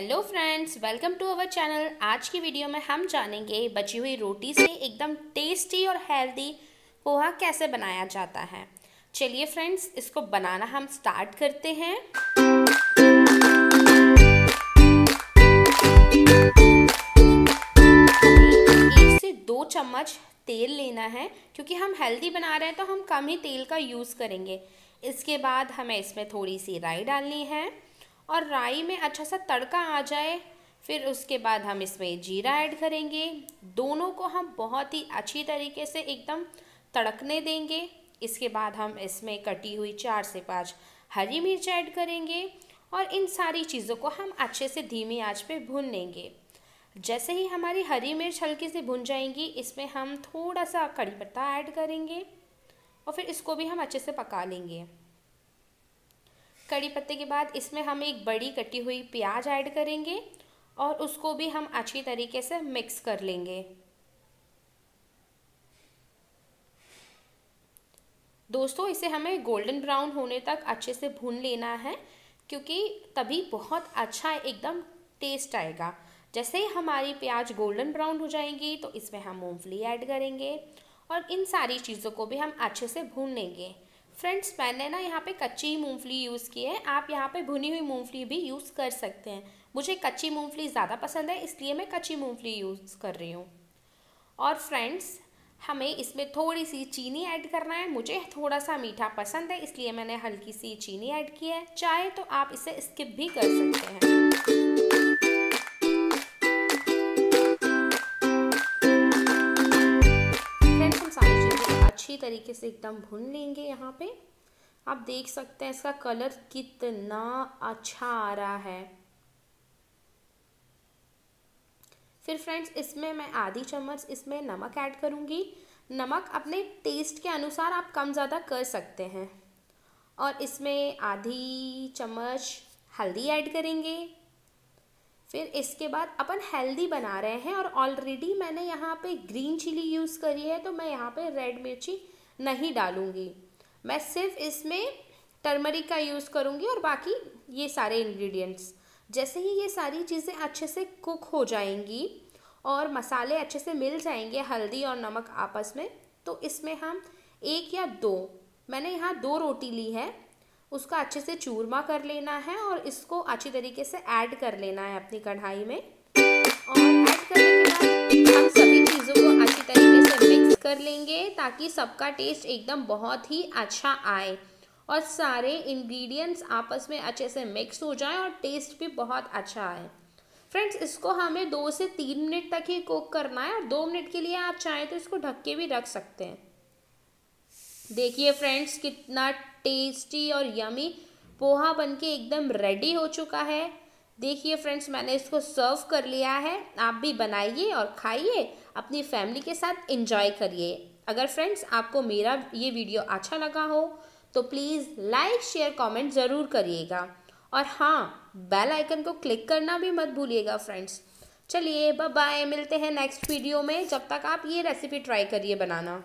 hello friends welcome to our channel आज की video में हम जानेंगे बची हुई रोटी से एकदम टेस्टी और हेल्दी पोहा कैसे बनाया जाता है चलिए फ्रेंड्स इसको बनाना हम स्टार्ट करते हैं एक से दो चम्मच तेल लेना है क्योंकि हम हेल्दी बना रहे हैं तो हम कम ही तेल का यूज़ करेंगे इसके बाद हमें इसमें थोड़ी सी राई डालनी है और राई में अच्छा सा तड़का आ जाए फिर उसके बाद हम इसमें जीरा ऐड करेंगे दोनों को हम बहुत ही अच्छी तरीके से एकदम तड़कने देंगे इसके बाद हम इसमें कटी हुई चार से पाँच हरी मिर्च ऐड करेंगे और इन सारी चीज़ों को हम अच्छे से धीमी आंच पे भून लेंगे जैसे ही हमारी हरी मिर्च हल्की से भुन जाएंगी इसमें हम थोड़ा सा कड़ी पत्ता ऐड करेंगे और फिर इसको भी हम अच्छे से पका लेंगे कड़ी पत्ते के बाद इसमें हम एक बड़ी कटी हुई प्याज ऐड करेंगे और उसको भी हम अच्छी तरीके से मिक्स कर लेंगे दोस्तों इसे हमें गोल्डन ब्राउन होने तक अच्छे से भून लेना है क्योंकि तभी बहुत अच्छा एकदम टेस्ट आएगा जैसे ही हमारी प्याज गोल्डन ब्राउन हो जाएंगी तो इसमें हम मूंगफली ऐड करेंगे और इन सारी चीज़ों को भी हम अच्छे से भून लेंगे फ्रेंड्स मैंने ना यहाँ पे कच्ची मूंगफली यूज़ की है आप यहाँ पे भुनी हुई मूंगफली भी यूज़ कर सकते हैं मुझे कच्ची मूंगफली ज़्यादा पसंद है इसलिए मैं कच्ची मूंगफली यूज़ कर रही हूँ और फ्रेंड्स हमें इसमें थोड़ी सी चीनी ऐड करना है मुझे थोड़ा सा मीठा पसंद है इसलिए मैंने हल्की सी चीनी ऐड की है चाहे तो आप इसे स्किप भी कर सकते हैं तरीके से एकदम भून लेंगे यहाँ पे आप देख सकते हैं इसका कलर कितना अच्छा आ रहा है फिर फ्रेंड्स इसमें मैं आधी चम्मच इसमें नमक ऐड करूँगी नमक अपने टेस्ट के अनुसार आप कम ज़्यादा कर सकते हैं और इसमें आधी चम्मच हल्दी ऐड करेंगे फिर इसके बाद अपन हेल्दी बना रहे हैं और ऑलरेडी मैंने यहाँ पे ग्रीन चिली यूज़ करी है तो मैं यहाँ पे रेड मिर्ची नहीं डालूँगी मैं सिर्फ इसमें टर्मरिक का यूज़ करूंगी और बाकी ये सारे इंग्रेडिएंट्स जैसे ही ये सारी चीज़ें अच्छे से कुक हो जाएंगी और मसाले अच्छे से मिल जाएंगे हल्दी और नमक आपस में तो इसमें हम एक या दो मैंने यहाँ दो रोटी ली है उसका अच्छे से चूरमा कर लेना है और इसको अच्छी तरीके से ऐड कर लेना है अपनी कढ़ाई में और ऐड करने के बाद हम सभी चीज़ों को अच्छी तरीके से मिक्स कर लेंगे ताकि सबका टेस्ट एकदम बहुत ही अच्छा आए और सारे इंग्रेडिएंट्स आपस में अच्छे से मिक्स हो जाए और टेस्ट भी बहुत अच्छा आए फ्रेंड्स इसको हमें दो से तीन मिनट तक ही कुक करना है और दो मिनट के लिए आप चाहें तो इसको ढक के भी रख सकते हैं देखिए फ्रेंड्स कितना टेस्टी और यमी पोहा बनके एकदम रेडी हो चुका है देखिए फ्रेंड्स मैंने इसको सर्व कर लिया है आप भी बनाइए और खाइए अपनी फैमिली के साथ इंजॉय करिए अगर फ्रेंड्स आपको मेरा ये वीडियो अच्छा लगा हो तो प्लीज़ लाइक शेयर कमेंट ज़रूर करिएगा और हाँ बेल आइकन को क्लिक करना भी मत भूलिएगा फ्रेंड्स चलिए बाय बाय मिलते हैं नेक्स्ट वीडियो में जब तक आप ये रेसिपी ट्राई करिए बनाना